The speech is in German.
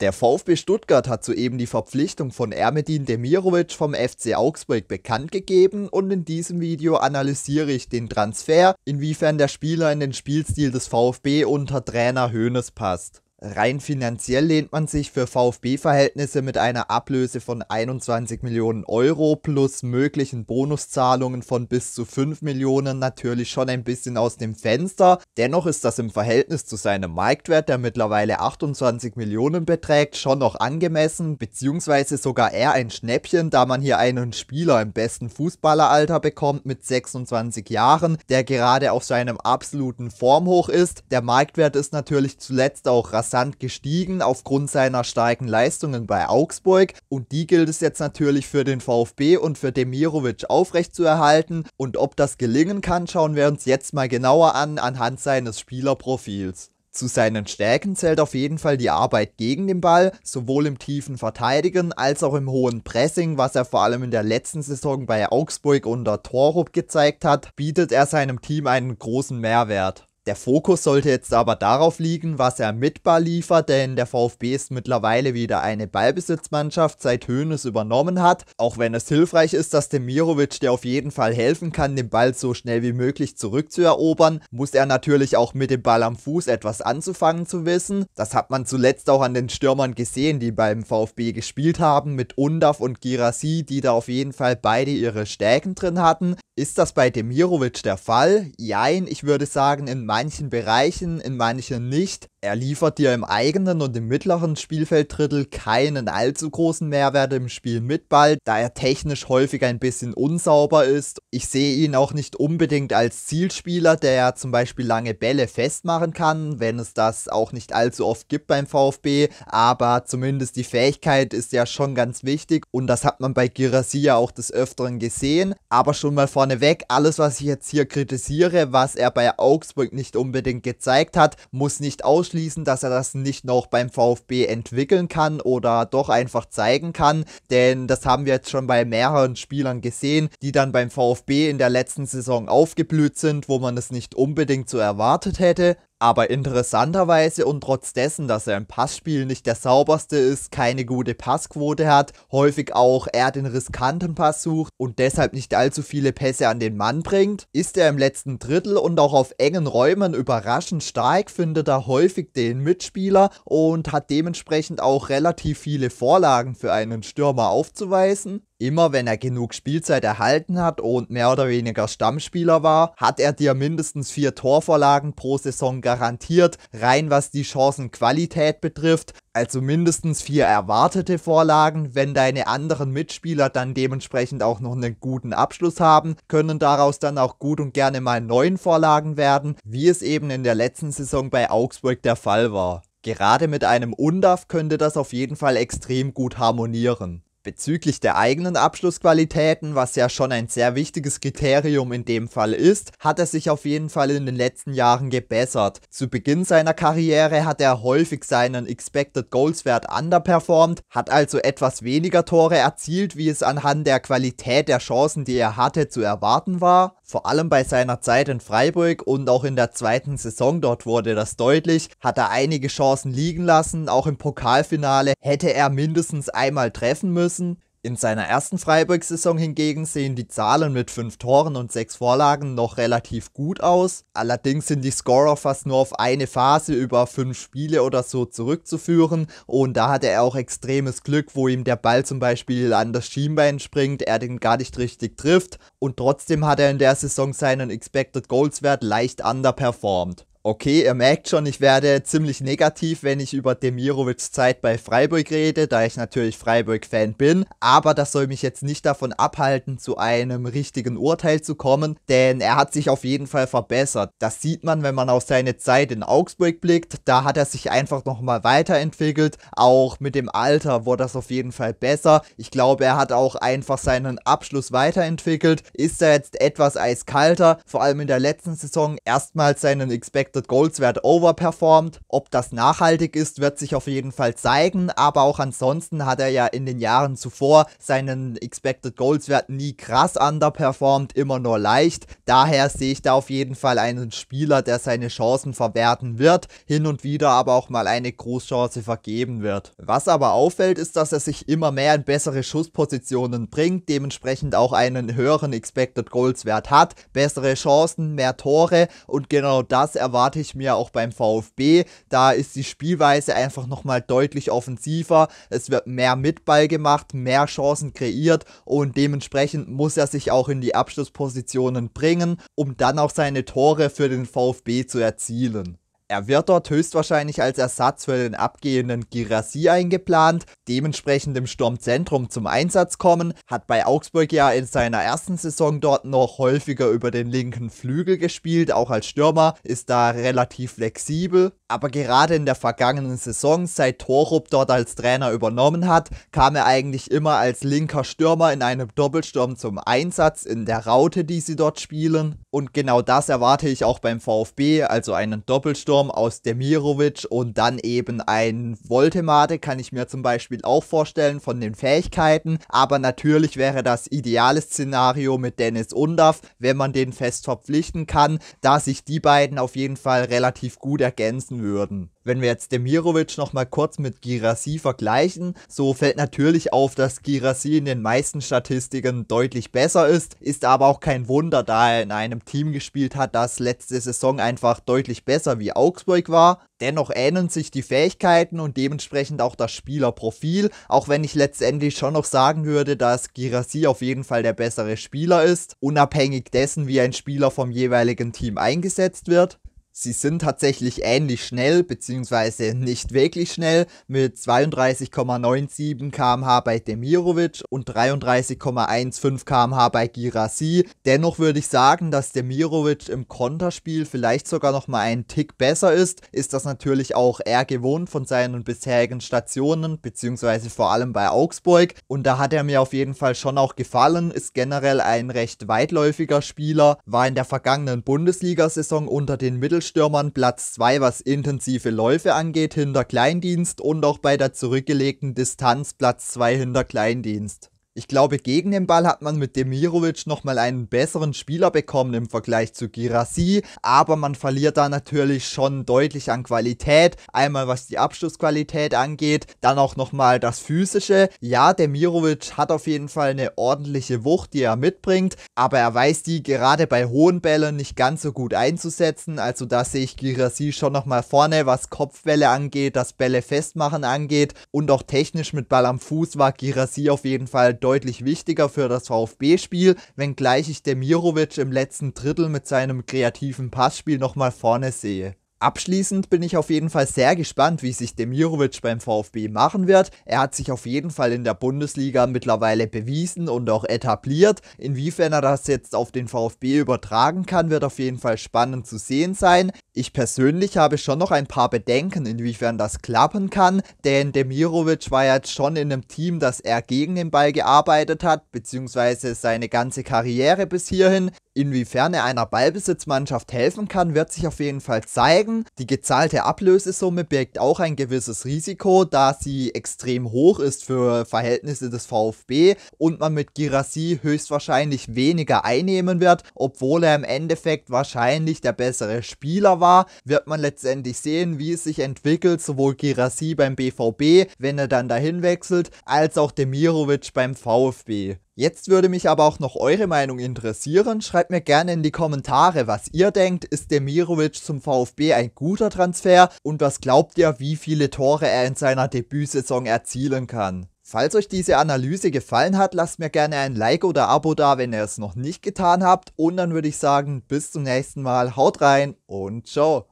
Der VfB Stuttgart hat soeben die Verpflichtung von Ermedin Demirovic vom FC Augsburg bekannt gegeben und in diesem Video analysiere ich den Transfer, inwiefern der Spieler in den Spielstil des VfB unter Trainer Hoeneß passt. Rein finanziell lehnt man sich für VfB-Verhältnisse mit einer Ablöse von 21 Millionen Euro plus möglichen Bonuszahlungen von bis zu 5 Millionen natürlich schon ein bisschen aus dem Fenster. Dennoch ist das im Verhältnis zu seinem Marktwert, der mittlerweile 28 Millionen beträgt, schon noch angemessen, beziehungsweise sogar eher ein Schnäppchen, da man hier einen Spieler im besten Fußballeralter bekommt mit 26 Jahren, der gerade auf seinem absoluten Formhoch ist. Der Marktwert ist natürlich zuletzt auch rasant rasant gestiegen aufgrund seiner starken Leistungen bei Augsburg und die gilt es jetzt natürlich für den VfB und für Demirovic aufrechtzuerhalten und ob das gelingen kann, schauen wir uns jetzt mal genauer an anhand seines Spielerprofils. Zu seinen Stärken zählt auf jeden Fall die Arbeit gegen den Ball, sowohl im tiefen Verteidigen als auch im hohen Pressing, was er vor allem in der letzten Saison bei Augsburg unter Torup gezeigt hat, bietet er seinem Team einen großen Mehrwert. Der Fokus sollte jetzt aber darauf liegen, was er mit Ball liefert, denn der VfB ist mittlerweile wieder eine Ballbesitzmannschaft, seit Hoeneß übernommen hat. Auch wenn es hilfreich ist, dass Demirovic, dir auf jeden Fall helfen kann, den Ball so schnell wie möglich zurückzuerobern, muss er natürlich auch mit dem Ball am Fuß etwas anzufangen zu wissen. Das hat man zuletzt auch an den Stürmern gesehen, die beim VfB gespielt haben, mit Undav und Girassi, die da auf jeden Fall beide ihre Stärken drin hatten. Ist das bei Demirovic der Fall? Jein, ich würde sagen, in meinen manchen Bereichen, in manchen nicht er liefert dir im eigenen und im mittleren Spielfelddrittel keinen allzu großen Mehrwert im Spiel mit Ball, da er technisch häufig ein bisschen unsauber ist. Ich sehe ihn auch nicht unbedingt als Zielspieler, der zum Beispiel lange Bälle festmachen kann, wenn es das auch nicht allzu oft gibt beim VfB, aber zumindest die Fähigkeit ist ja schon ganz wichtig und das hat man bei ja auch des Öfteren gesehen. Aber schon mal vorneweg, alles was ich jetzt hier kritisiere, was er bei Augsburg nicht unbedingt gezeigt hat, muss nicht aus auszuschließen, dass er das nicht noch beim VfB entwickeln kann oder doch einfach zeigen kann, denn das haben wir jetzt schon bei mehreren Spielern gesehen, die dann beim VfB in der letzten Saison aufgeblüht sind, wo man es nicht unbedingt so erwartet hätte. Aber interessanterweise und trotz dessen, dass er im Passspiel nicht der sauberste ist, keine gute Passquote hat, häufig auch eher den riskanten Pass sucht und deshalb nicht allzu viele Pässe an den Mann bringt, ist er im letzten Drittel und auch auf engen Räumen überraschend stark, findet er häufig den Mitspieler und hat dementsprechend auch relativ viele Vorlagen für einen Stürmer aufzuweisen. Immer wenn er genug Spielzeit erhalten hat und mehr oder weniger Stammspieler war, hat er dir mindestens vier Torvorlagen pro Saison garantiert, rein was die Chancenqualität betrifft, also mindestens vier erwartete Vorlagen. Wenn deine anderen Mitspieler dann dementsprechend auch noch einen guten Abschluss haben, können daraus dann auch gut und gerne mal neun Vorlagen werden, wie es eben in der letzten Saison bei Augsburg der Fall war. Gerade mit einem Undaf könnte das auf jeden Fall extrem gut harmonieren. Bezüglich der eigenen Abschlussqualitäten, was ja schon ein sehr wichtiges Kriterium in dem Fall ist, hat er sich auf jeden Fall in den letzten Jahren gebessert. Zu Beginn seiner Karriere hat er häufig seinen Expected Goals Wert underperformed, hat also etwas weniger Tore erzielt, wie es anhand der Qualität der Chancen, die er hatte, zu erwarten war. Vor allem bei seiner Zeit in Freiburg und auch in der zweiten Saison dort wurde das deutlich, hat er einige Chancen liegen lassen, auch im Pokalfinale hätte er mindestens einmal treffen müssen müssen. In seiner ersten Freiburg-Saison hingegen sehen die Zahlen mit 5 Toren und 6 Vorlagen noch relativ gut aus. Allerdings sind die Scorer fast nur auf eine Phase über 5 Spiele oder so zurückzuführen und da hatte er auch extremes Glück, wo ihm der Ball zum Beispiel an das Schienbein springt, er den gar nicht richtig trifft und trotzdem hat er in der Saison seinen Expected Goals Wert leicht underperformed. Okay, ihr merkt schon, ich werde ziemlich negativ, wenn ich über Demirovics Zeit bei Freiburg rede, da ich natürlich Freiburg-Fan bin. Aber das soll mich jetzt nicht davon abhalten, zu einem richtigen Urteil zu kommen, denn er hat sich auf jeden Fall verbessert. Das sieht man, wenn man auf seine Zeit in Augsburg blickt. Da hat er sich einfach nochmal weiterentwickelt. Auch mit dem Alter wurde das auf jeden Fall besser. Ich glaube, er hat auch einfach seinen Abschluss weiterentwickelt. Ist er jetzt etwas eiskalter, vor allem in der letzten Saison erstmals seinen Expected Expected Goals Wert overperformt. Ob das nachhaltig ist, wird sich auf jeden Fall zeigen, aber auch ansonsten hat er ja in den Jahren zuvor seinen Expected Goals Wert nie krass underperformed, immer nur leicht. Daher sehe ich da auf jeden Fall einen Spieler, der seine Chancen verwerten wird, hin und wieder aber auch mal eine Großchance vergeben wird. Was aber auffällt, ist, dass er sich immer mehr in bessere Schusspositionen bringt, dementsprechend auch einen höheren Expected Goals Wert hat, bessere Chancen, mehr Tore und genau das erwartet erwarte ich mir auch beim VfB. Da ist die Spielweise einfach nochmal deutlich offensiver. Es wird mehr Mitball gemacht, mehr Chancen kreiert und dementsprechend muss er sich auch in die Abschlusspositionen bringen, um dann auch seine Tore für den VfB zu erzielen. Er wird dort höchstwahrscheinlich als Ersatz für den abgehenden Girassi eingeplant, dementsprechend im Sturmzentrum zum Einsatz kommen, hat bei Augsburg ja in seiner ersten Saison dort noch häufiger über den linken Flügel gespielt, auch als Stürmer, ist da relativ flexibel. Aber gerade in der vergangenen Saison, seit Torup dort als Trainer übernommen hat, kam er eigentlich immer als linker Stürmer in einem Doppelsturm zum Einsatz in der Raute, die sie dort spielen. Und genau das erwarte ich auch beim VfB, also einen Doppelsturm aus Demirovic und dann eben ein Voltemade, kann ich mir zum Beispiel auch vorstellen von den Fähigkeiten. Aber natürlich wäre das ideale Szenario mit Dennis Undaff, wenn man den fest verpflichten kann, da sich die beiden auf jeden Fall relativ gut ergänzen würden. Wenn wir jetzt Demirovic nochmal kurz mit Girassi vergleichen, so fällt natürlich auf, dass Girassi in den meisten Statistiken deutlich besser ist, ist aber auch kein Wunder, da er in einem Team gespielt hat, das letzte Saison einfach deutlich besser wie Augsburg war. Dennoch ähneln sich die Fähigkeiten und dementsprechend auch das Spielerprofil, auch wenn ich letztendlich schon noch sagen würde, dass Girassi auf jeden Fall der bessere Spieler ist, unabhängig dessen, wie ein Spieler vom jeweiligen Team eingesetzt wird. Sie sind tatsächlich ähnlich schnell, beziehungsweise nicht wirklich schnell, mit 32,97 kmh bei Demirovic und 33,15 kmh bei Girassi. Dennoch würde ich sagen, dass Demirovic im Konterspiel vielleicht sogar noch mal einen Tick besser ist. Ist das natürlich auch er gewohnt von seinen bisherigen Stationen, beziehungsweise vor allem bei Augsburg. Und da hat er mir auf jeden Fall schon auch gefallen, ist generell ein recht weitläufiger Spieler, war in der vergangenen Bundesliga-Saison unter den Mittelständen Mittelstürmern Platz 2, was intensive Läufe angeht, hinter Kleindienst und auch bei der zurückgelegten Distanz Platz 2 hinter Kleindienst. Ich glaube, gegen den Ball hat man mit Demirovic nochmal einen besseren Spieler bekommen im Vergleich zu Girassi, aber man verliert da natürlich schon deutlich an Qualität. Einmal was die Abschlussqualität angeht, dann auch nochmal das Physische. Ja, Demirovic hat auf jeden Fall eine ordentliche Wucht, die er mitbringt, aber er weiß die gerade bei hohen Bällen nicht ganz so gut einzusetzen. Also da sehe ich Girassi schon nochmal vorne, was Kopfwelle angeht, das Bälle festmachen angeht und auch technisch mit Ball am Fuß war Girassi auf jeden Fall deutlich deutlich wichtiger für das VfB-Spiel, wenngleich ich Demirovic im letzten Drittel mit seinem kreativen Passspiel nochmal vorne sehe Abschließend bin ich auf jeden Fall sehr gespannt, wie sich Demirovic beim VfB machen wird. Er hat sich auf jeden Fall in der Bundesliga mittlerweile bewiesen und auch etabliert. Inwiefern er das jetzt auf den VfB übertragen kann, wird auf jeden Fall spannend zu sehen sein. Ich persönlich habe schon noch ein paar Bedenken, inwiefern das klappen kann, denn Demirovic war ja jetzt schon in einem Team, das er gegen den Ball gearbeitet hat, beziehungsweise seine ganze Karriere bis hierhin. Inwiefern er einer Ballbesitzmannschaft helfen kann, wird sich auf jeden Fall zeigen. Die gezahlte Ablösesumme birgt auch ein gewisses Risiko, da sie extrem hoch ist für Verhältnisse des VfB und man mit Girassi höchstwahrscheinlich weniger einnehmen wird, obwohl er im Endeffekt wahrscheinlich der bessere Spieler war, wird man letztendlich sehen, wie es sich entwickelt, sowohl Girassi beim BVB, wenn er dann dahin wechselt, als auch Demirovic beim VfB. Jetzt würde mich aber auch noch eure Meinung interessieren. Schreibt mir gerne in die Kommentare, was ihr denkt. Ist Demirovic zum VfB ein guter Transfer? Und was glaubt ihr, wie viele Tore er in seiner Debütsaison erzielen kann? Falls euch diese Analyse gefallen hat, lasst mir gerne ein Like oder Abo da, wenn ihr es noch nicht getan habt. Und dann würde ich sagen, bis zum nächsten Mal. Haut rein und ciao.